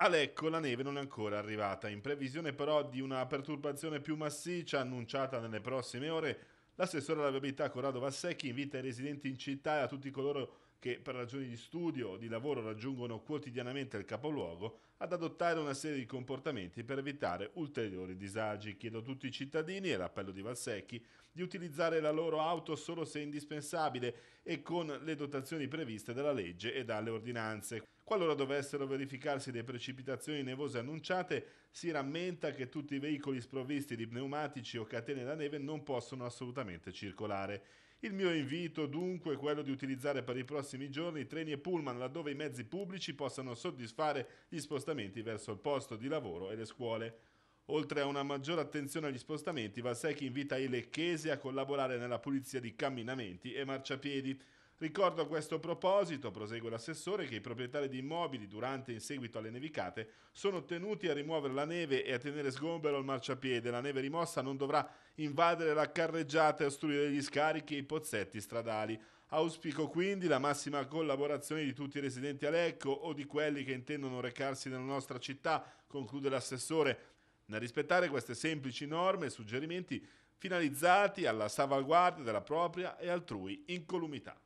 A la neve non è ancora arrivata, in previsione però di una perturbazione più massiccia annunciata nelle prossime ore, l'assessore alla viabilità Corrado Vassecchi invita i residenti in città e a tutti coloro che per ragioni di studio o di lavoro raggiungono quotidianamente il capoluogo ad adottare una serie di comportamenti per evitare ulteriori disagi. Chiedo a tutti i cittadini, e l'appello di Valsecchi, di utilizzare la loro auto solo se indispensabile e con le dotazioni previste dalla legge e dalle ordinanze. Qualora dovessero verificarsi delle precipitazioni nevose annunciate, si rammenta che tutti i veicoli sprovvisti di pneumatici o catene da neve non possono assolutamente circolare. Il mio invito dunque è quello di utilizzare per i prossimi giorni treni e pullman laddove i mezzi pubblici possano soddisfare gli spostamenti verso il posto di lavoro e le scuole. Oltre a una maggiore attenzione agli spostamenti, Valsecchi invita i lecchesi a collaborare nella pulizia di camminamenti e marciapiedi. Ricordo a questo proposito, prosegue l'assessore, che i proprietari di immobili durante e in seguito alle nevicate sono tenuti a rimuovere la neve e a tenere sgombero il marciapiede. La neve rimossa non dovrà invadere la carreggiata e ostruire gli scarichi e i pozzetti stradali. Auspico quindi la massima collaborazione di tutti i residenti a Lecco o di quelli che intendono recarsi nella nostra città, conclude l'assessore. Nel rispettare queste semplici norme e suggerimenti finalizzati alla salvaguardia della propria e altrui incolumità.